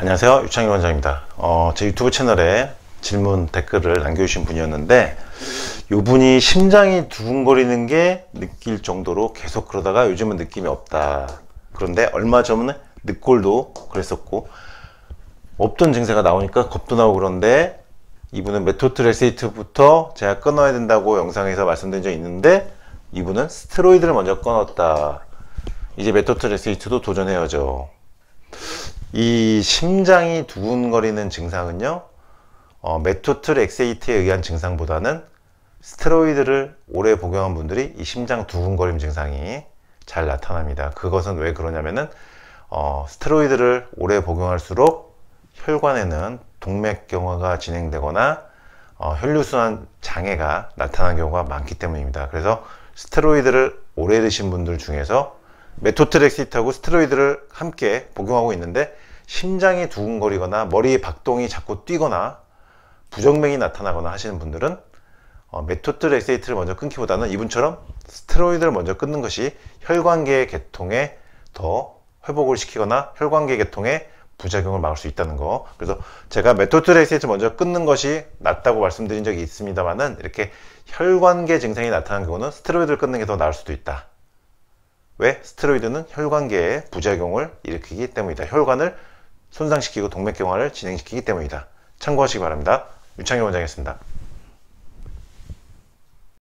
안녕하세요 유창희 원장입니다 어, 제 유튜브 채널에 질문 댓글을 남겨주신 분이었는데 이 분이 심장이 두근거리는 게 느낄 정도로 계속 그러다가 요즘은 느낌이 없다 그런데 얼마 전에 늑골도 그랬었고 없던 증세가 나오니까 겁도 나고 그런데 이분은 메토트레세이트부터 제가 끊어야 된다고 영상에서 말씀드린 적이 있는데 이분은 스테로이드를 먼저 끊었다 이제 메토트레세이트도 도전해야죠 이 심장이 두근거리는 증상은요 어, 메토틀 엑세이트에 의한 증상보다는 스테로이드를 오래 복용한 분들이 이 심장 두근거림 증상이 잘 나타납니다 그것은 왜 그러냐면은 어, 스테로이드를 오래 복용할수록 혈관에는 동맥경화가 진행되거나 어, 혈류순환 장애가 나타난 경우가 많기 때문입니다 그래서 스테로이드를 오래 드신 분들 중에서 메토트렉시트하고 스테로이드를 함께 복용하고 있는데 심장이 두근거리거나 머리의 박동이 자꾸 뛰거나 부정맥이 나타나거나 하시는 분들은 어, 메토트렉세이트를 먼저 끊기보다는 이분처럼 스테로이드를 먼저 끊는 것이 혈관계 계통에더 회복을 시키거나 혈관계 계통에 부작용을 막을 수 있다는 거 그래서 제가 메토트렉세이트 먼저 끊는 것이 낫다고 말씀드린 적이 있습니다만은 이렇게 혈관계 증상이 나타난 경우는 스테로이드를 끊는 게 더 나을 수도 있다 왜? 스테로이드는 혈관계에 부작용을 일으키기 때문이다. 혈관을 손상시키고 동맥경화를 진행시키기 때문이다. 참고하시기 바랍니다. 유창희 원장이었습니다.